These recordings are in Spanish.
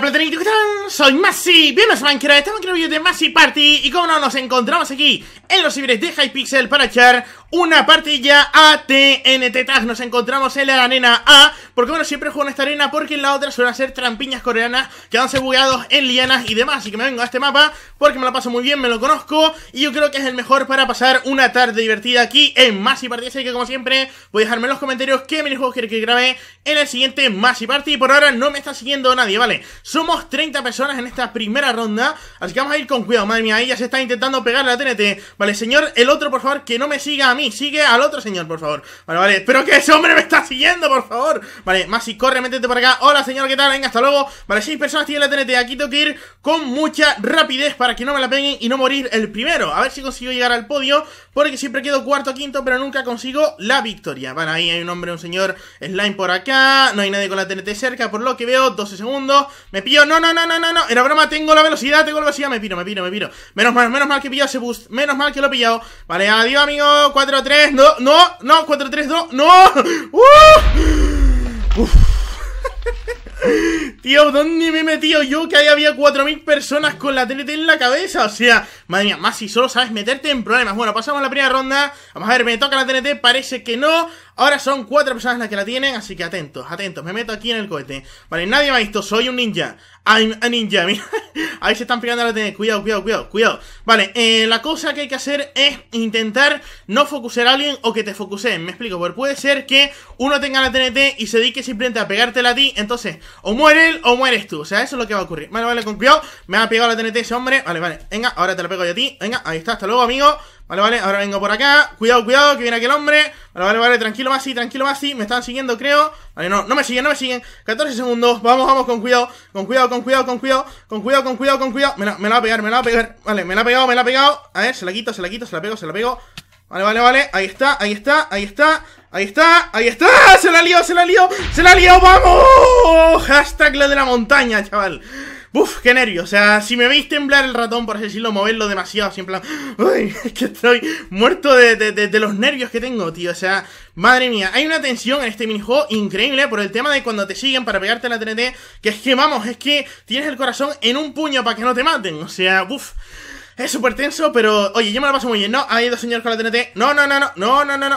hola Platanito, ¿qué tal? Soy Masi, bienvenidos a Minecraft, estamos en un vídeo de Masi Party y como no, nos encontramos aquí en los ciberes de Hypixel para echar una partilla ATNT Nos encontramos en la arena A, porque bueno, siempre juego en esta arena porque en la otra suelen ser trampiñas coreanas que van bugueados en lianas y demás. Así que me vengo a este mapa porque me lo paso muy bien, me lo conozco y yo creo que es el mejor para pasar una tarde divertida aquí en Masi Party. Así que como siempre, voy a dejarme en los comentarios qué minijuegos quiere que grabe en el siguiente Masi Party. Y Por ahora no me está siguiendo nadie, ¿vale? Somos 30 personas en esta primera ronda, así que vamos a ir con cuidado. Madre mía, ahí ya se está intentando pegar la TNT. Vale, señor, el otro, por favor, que no me sigan mí, sigue al otro señor, por favor. Vale, vale, espero que ese hombre me está siguiendo, por favor. Vale, Masi, corre, métete por acá. Hola, señor, ¿qué tal? Venga, hasta luego. Vale, seis personas tienen la TNT. Aquí tengo que ir con mucha rapidez para que no me la peguen y no morir el primero. A ver si consigo llegar al podio, porque siempre quedo cuarto quinto, pero nunca consigo la victoria. Vale, ahí hay un hombre, un señor slime por acá. No hay nadie con la TNT cerca, por lo que veo. 12 segundos. Me pillo. No, no, no, no, no, no. Era broma, tengo la velocidad, tengo la velocidad. Me piro, me piro, me piro. Menos mal, menos mal que he pillado ese boost. Menos mal que lo he pillado. Vale, adiós, amigo. 4-3, no, no, no, 4-3, no, no. Uh. Tío, ¿dónde me he metido yo que ahí había 4.000 personas con la TNT en la cabeza? O sea, madre mía, más si solo sabes meterte en problemas. Bueno, pasamos a la primera ronda. Vamos a ver, me toca la TNT, parece que no. Ahora son cuatro personas las que la tienen, así que atentos, atentos. Me meto aquí en el cohete. Vale, nadie me ha visto, soy un ninja. I'm a ninja, mira. Ahí se están pegando la TNT, Cuidado, cuidado, cuidado, cuidado. Vale, eh, la cosa que hay que hacer es intentar no focusear a alguien o que te focuseen. Me explico, porque puede ser que uno tenga la TNT y se dedique simplemente a pegártela a ti. Entonces, o muere él o mueres tú. O sea, eso es lo que va a ocurrir. Vale, vale, con cuidado. Me ha pegado la TNT ese hombre. Vale, vale. Venga, ahora te la pego yo a ti. Venga, ahí está. Hasta luego, amigo. Vale, vale, ahora vengo por acá Cuidado, cuidado, que viene aquel hombre Vale, vale, vale, tranquilo Masi, tranquilo Masi Me están siguiendo, creo Vale, no, no me siguen, no me siguen 14 segundos Vamos, vamos, con cuidado Con cuidado, con cuidado, con cuidado Con cuidado, con cuidado, con cuidado Me la, va a pegar, me la va a pegar Vale, me la ha pegado, me la ha pegado A ver, se la quito, se la quito, se la pego, se la pego Vale, vale, vale, ahí está, ahí está, ahí está Ahí está, ahí está, se la lío, se la lío Se la lío, vamos Hashtag de la montaña, chaval Uf, qué nervio. O sea, si me veis temblar el ratón, por así decirlo, moverlo demasiado, así en plan. Uy, es que estoy muerto de, los nervios que tengo, tío. O sea, madre mía. Hay una tensión en este minijuego increíble por el tema de cuando te siguen para pegarte la TNT. Que es que, vamos, es que tienes el corazón en un puño para que no te maten. O sea, uff. Es súper tenso, pero oye, yo me lo paso muy bien. No, hay dos señores con la TNT. No, no, no, no, no, no, no,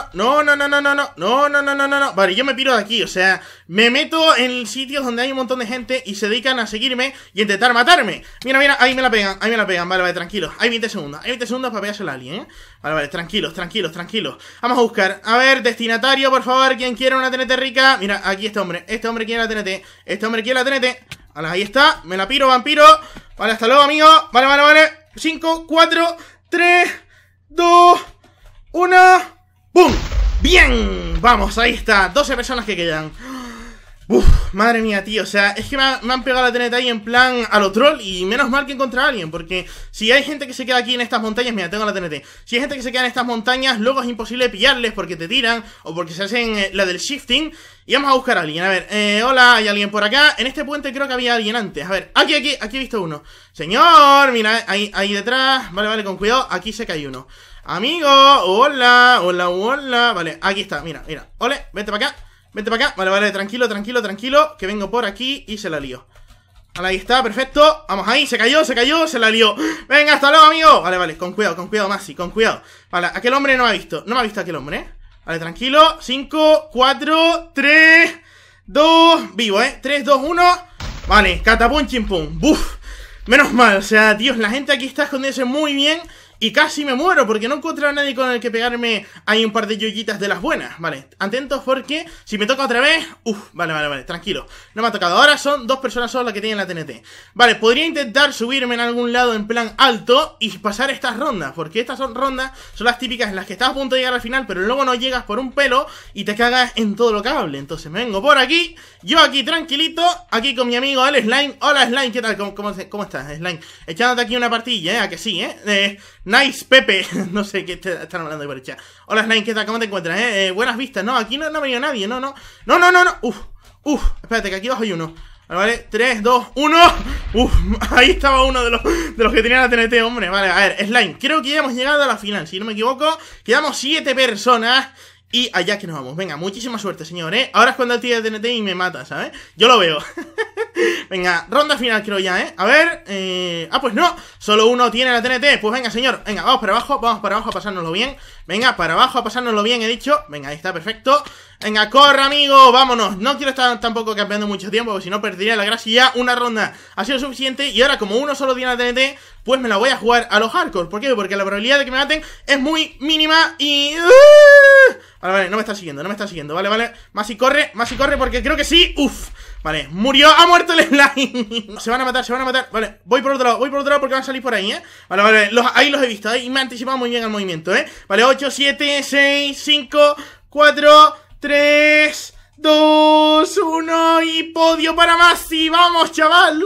no, no, no, no, no, no, no, no, no, no, no, no, no. Vale, yo me piro de aquí, o sea, me meto en sitios donde hay un montón de gente y se dedican a seguirme y intentar matarme. Mira, mira, ahí me la pegan, ahí me la pegan. Vale, vale, tranquilos. Hay 20 segundos, hay 20 segundos para pegarse a alguien, ¿eh? Vale, vale, tranquilos, tranquilos, tranquilos. Vamos a buscar. A ver, destinatario, por favor, quien quiera una TNT rica. Mira, aquí este hombre, este hombre quiere la TNT, este hombre quiere la TNT. Vale, ahí está, me la piro, vampiro. Vale, hasta luego, amigo. Vale, vale, vale. 5, 4, 3, 2, 1. ¡Bum! ¡Bien! Vamos, ahí está. 12 personas que quedan. Uf, madre mía, tío, o sea, es que me, han pegado la TNT ahí en plan a otro troll y menos mal que encontrar a alguien, porque si hay gente que se queda aquí en estas montañas, mira, tengo la TNT, si hay gente que se queda en estas montañas, luego es imposible pillarles porque te tiran o porque se hacen eh, la del shifting y vamos a buscar a alguien, a ver, eh, hola, hay alguien por acá, en este puente creo que había alguien antes, a ver, aquí, aquí, aquí he visto uno, señor, mira, ahí, ahí detrás, vale, vale, con cuidado, aquí sé que hay uno, amigo, hola, hola, hola, vale, aquí está, mira, mira, ole, vete para acá. Vente para acá. Vale, vale, tranquilo, tranquilo, tranquilo. Que vengo por aquí y se la lío. Vale, ahí está, perfecto. Vamos ahí, se cayó, se cayó, se la lío Venga, hasta luego, amigo. Vale, vale, con cuidado, con cuidado, Masi, con cuidado. Vale, aquel hombre no me ha visto. No me ha visto aquel hombre, ¿eh? Vale, tranquilo. 5, 4, 3, 2. Vivo, ¿eh? 3, 2, 1. Vale, catapum, chimpum. Buf. Menos mal, o sea, Dios, la gente aquí está escondiéndose muy bien. Y casi me muero porque no encuentro a nadie con el que pegarme. Hay un par de yoyitas de las buenas, vale. Atentos porque si me toca otra vez... Uf, vale, vale, vale, tranquilo. No me ha tocado. Ahora son dos personas solas las que tienen la TNT. Vale, podría intentar subirme en algún lado en plan alto y pasar estas rondas. Porque estas son rondas, son las típicas en las que estás a punto de llegar al final, pero luego no llegas por un pelo y te cagas en todo lo cable. Entonces me vengo por aquí, yo aquí tranquilito, aquí con mi amigo el Slime. Hola Slime, ¿qué tal? ¿Cómo, cómo, estás, Slime? Echándote aquí una partilla, ¿eh? A que sí, ¿eh? eh Nice, Pepe. no sé qué están hablando de por el chat. Hola, Slime, ¿qué tal? ¿Cómo te encuentras? Eh? eh buenas vistas. No, aquí no, ha venido nadie. No, no. No, no, no, no. Uf, uf. Espérate, que aquí abajo hay uno. Vale, vale. 3, 2, 1. Uf, ahí estaba uno de los, de los que tenían la TNT, hombre. Vale, a ver, Slime. Creo que ya hemos llegado a la final, si no me equivoco. Quedamos 7 personas. Y allá que nos vamos. Venga, muchísima suerte, señor, ¿eh? Ahora es cuando el tío de TNT y me mata, ¿sabes? Yo lo veo. venga, ronda final creo ya, ¿eh? A ver, eh... ah, pues no, solo uno tiene la TNT. Pues venga, señor, venga, vamos para abajo, vamos para abajo a pasárnoslo bien. Venga, para abajo a pasárnoslo bien, he dicho. Venga, ahí está, perfecto. Venga, corre, amigo, vámonos. No quiero estar tampoco campeando mucho tiempo, porque si no perdería la gracia. Una ronda ha sido suficiente y ahora como uno solo tiene la TNT, pues me la voy a jugar a los hardcore. ¿Por qué? Porque la probabilidad de que me maten es muy mínima y... ¡uh! Vale, vale, no me está siguiendo, no me está siguiendo, vale, vale. Más y corre, más y corre, porque creo que sí. Uf, Vale, murió, ha muerto el slime Se van a matar, se van a matar Vale, voy por otro lado, voy por otro lado porque van a salir por ahí, ¿eh? Vale, vale, los, ahí los he visto, ahí y me he anticipado muy bien al movimiento, ¿eh? Vale, 8, 7, 6, 5, 4, 3 podio para Masi. ¡Vamos, chaval!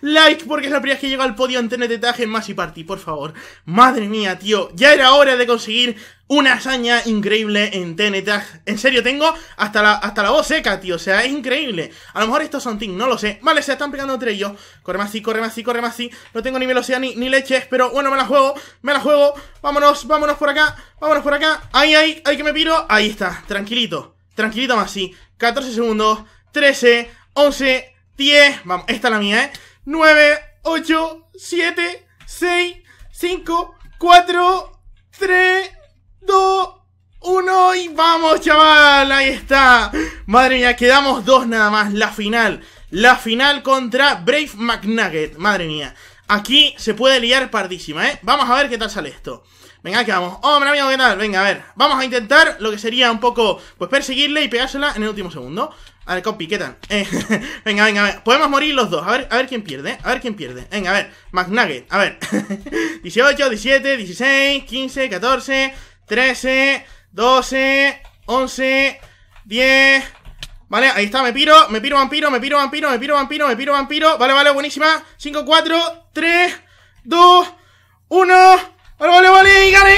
Like, porque es la primera vez que llega al podio en TNT en Masi Party, por favor. Madre mía, tío. Ya era hora de conseguir una hazaña increíble en TNT. En serio, tengo hasta la, hasta la voz seca, tío. O sea, es increíble. A lo mejor estos son team, no lo sé. Vale, se están pegando entre ellos. Corre más, corre más, corre Masi, No tengo ni velocidad ni, leches, pero bueno, me la juego. Me la juego. Vámonos, vámonos por acá. Vámonos por acá. Ahí, ahí, ahí que me piro. Ahí está, tranquilito. Tranquilito Masi 14 segundos. 13, 11, 10. Vamos, esta es la mía, ¿eh? 9, 8, 7, 6, 5, 4, 3, 2, 1. Y vamos, chaval. Ahí está. Madre mía, quedamos dos nada más. La final. La final contra Brave McNugget. Madre mía. Aquí se puede liar pardísima, ¿eh? Vamos a ver qué tal sale esto. Venga, aquí vamos. ¡Oh, Hombre, amigo, ¿qué tal? Venga, a ver. Vamos a intentar lo que sería un poco, pues perseguirle y pegársela en el último segundo. A ver, copy, ¿qué tal? Eh, venga, venga, a ver. Podemos morir los dos. A ver, a ver quién pierde, A ver quién pierde. Venga, a ver. McNugget, a ver. 18, 17, 16, 15, 14, 13, 12, 11, 10... Vale, ahí está, me piro, me piro vampiro, me piro vampiro, me piro vampiro, me piro vampiro. Vale, vale, buenísima. 5, 4, 3, 2, 1 vale, vale! ¡Gané!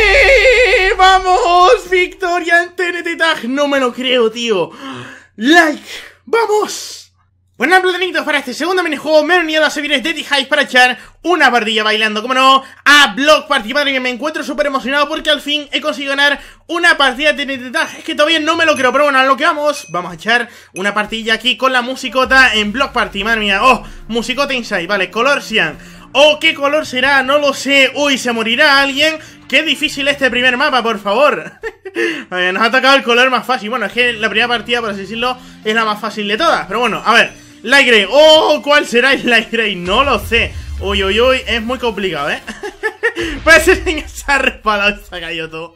¡Vamos! ¡Victoria en TNT Tag! ¡No me lo creo, tío! ¡Like! ¡Vamos! Bueno, platanitos para este segundo minijuego me han unido a los de t para echar una partilla bailando, como no, a Block Party. Madre mía, me encuentro súper emocionado porque al fin he conseguido ganar una partida de TNT Tag. Es que todavía no me lo creo, pero bueno, lo que vamos, vamos a echar una partilla aquí con la musicota en Block Party. Madre mía, oh, musicota inside, vale, Color Oh, qué color será? No lo sé. Uy, se morirá alguien. Qué difícil este primer mapa, por favor. Eh, nos ha tocado el color más fácil. Bueno, es que la primera partida, por así decirlo, es la más fácil de todas. Pero bueno, a ver. Light Grey. Oh, ¿cuál será el Light Grey? No lo sé. Uy, uy, uy. Es muy complicado, ¿eh? Pues ese señor se ha respalado y se ha todo.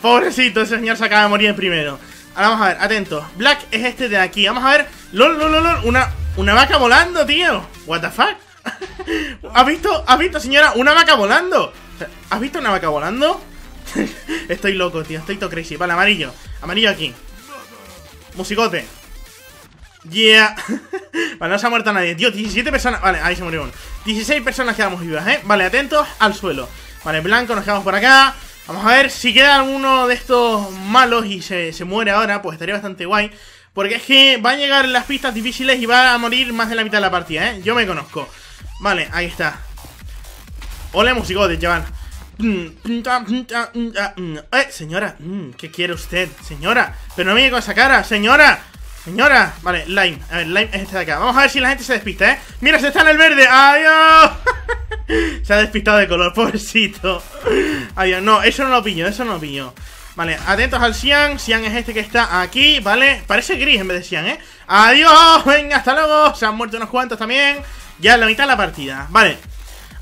Pobrecito, ese señor se acaba de morir primero. Ahora vamos a ver, atentos. Black es este de aquí. Vamos a ver. LOL, LOL, LOL. Una, una vaca volando, tío. What the fuck? ¿Has visto, ¿Has visto, señora? ¡Una vaca volando! ¿Has visto una vaca volando? estoy loco, tío. Estoy todo crazy. Vale, amarillo. Amarillo aquí. Musicote. Yeah. vale, no se ha muerto nadie. Tío, 17 personas. Vale, ahí se murió uno. 16 personas quedamos vivas, ¿eh? Vale, atentos al suelo. Vale, blanco, nos quedamos por acá. Vamos a ver si queda alguno de estos malos y se, muere ahora. Pues estaría bastante guay. Porque es que van a llegar las pistas difíciles y va a morir más de la mitad de la partida, ¿eh? Yo me conozco. Vale, ahí está. Hola, músico de llevar Eh, señora, mm, ¿qué quiere usted? Señora, pero no me con esa cara, señora. Señora, vale, Lime. A ver, Lime es este de acá. Vamos a ver si la gente se despista, ¿eh? ¡Mira, se está en el verde! ¡Adiós! se ha despistado de color, pobrecito. Adiós, no, eso no lo pillo, eso no lo pillo. Vale, atentos al Sian. Sian es este que está aquí, ¿vale? Parece gris en vez de Sian, ¿eh? ¡Adiós! Venga, hasta luego. Se han muerto unos cuantos también. Ya la mitad de la partida. Vale.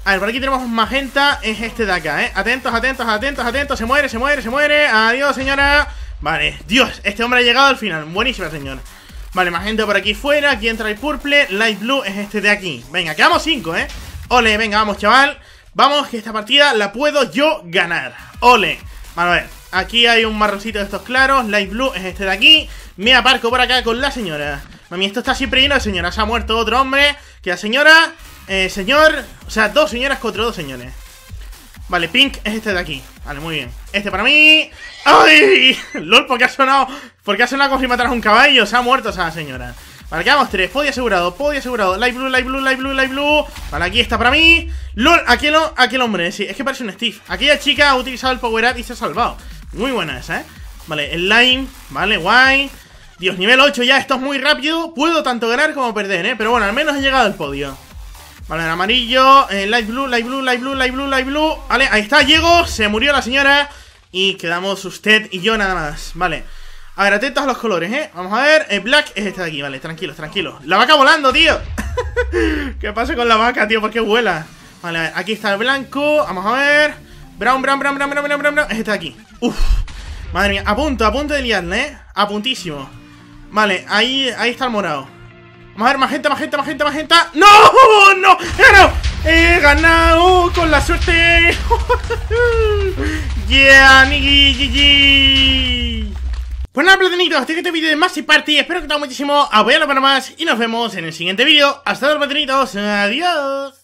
A ver, por aquí tenemos un magenta. Es este de acá, ¿eh? Atentos, atentos, atentos, atentos. Se muere, se muere, se muere. Adiós, señora. Vale. Dios, este hombre ha llegado al final. Buenísima, señora Vale, magenta por aquí fuera. Aquí entra el purple. Light blue es este de aquí. Venga, quedamos cinco, ¿eh? Ole, venga, vamos, chaval. Vamos, que esta partida la puedo yo ganar. Ole. Vale, a ver. Aquí hay un marroncito de estos claros. Light blue es este de aquí. Me aparco por acá con la señora. Mami, esto está siempre lleno de señoras. Se ha muerto otro hombre. Que la señora, eh, señor... O sea, dos señoras contra dos señores. Vale, Pink es este de aquí. Vale, muy bien. Este para mí... ¡Ay! LOL, ¿por ha sonado? Porque qué ha sonado como si mataras un caballo? Se ha muerto esa señora. Vale, quedamos tres. podio asegurado, Podio asegurado. Light blue, light blue, light blue, light blue. Vale, aquí está para mí. LOL, aquel, hombre. Sí, es que parece un Steve. Aquella chica ha utilizado el power up y se ha salvado. Muy buena esa, ¿eh? Vale, el lime. Vale, guay. Dios, nivel 8 ya, esto es muy rápido. Puedo tanto ganar como perder, ¿eh? Pero bueno, al menos he llegado al podio. Vale, el amarillo, eh, light blue, light blue, light blue, light blue, light blue. Vale, ahí está, llego, se murió la señora. Y quedamos usted y yo nada más. Vale. A ver, atentos a los colores, ¿eh? Vamos a ver. El black es este de aquí, vale. Tranquilo, tranquilo. La vaca volando, tío. ¿Qué pasa con la vaca, tío? ¿Por qué vuela? Vale, a ver. Aquí está el blanco. Vamos a ver. Brown, brown, brown, brown, brown, brown, brown. Es este de aquí. Uf. Madre mía. A punto, a punto de liarle, ¿eh? A puntísimo. Vale, ahí, ahí está el morado. Vamos a ver, magenta, magenta, más gente ¡No! ¡No! ¡He ganado! ¡He ganado! ¡Con la suerte! ¡Yeah, niggi! Pues nada, platinitos, hasta este vídeo de Maxi Party. Espero que te haya gustado muchísimo. Apoyarlo para más y nos vemos en el siguiente vídeo. Hasta luego, platinitos. Adiós.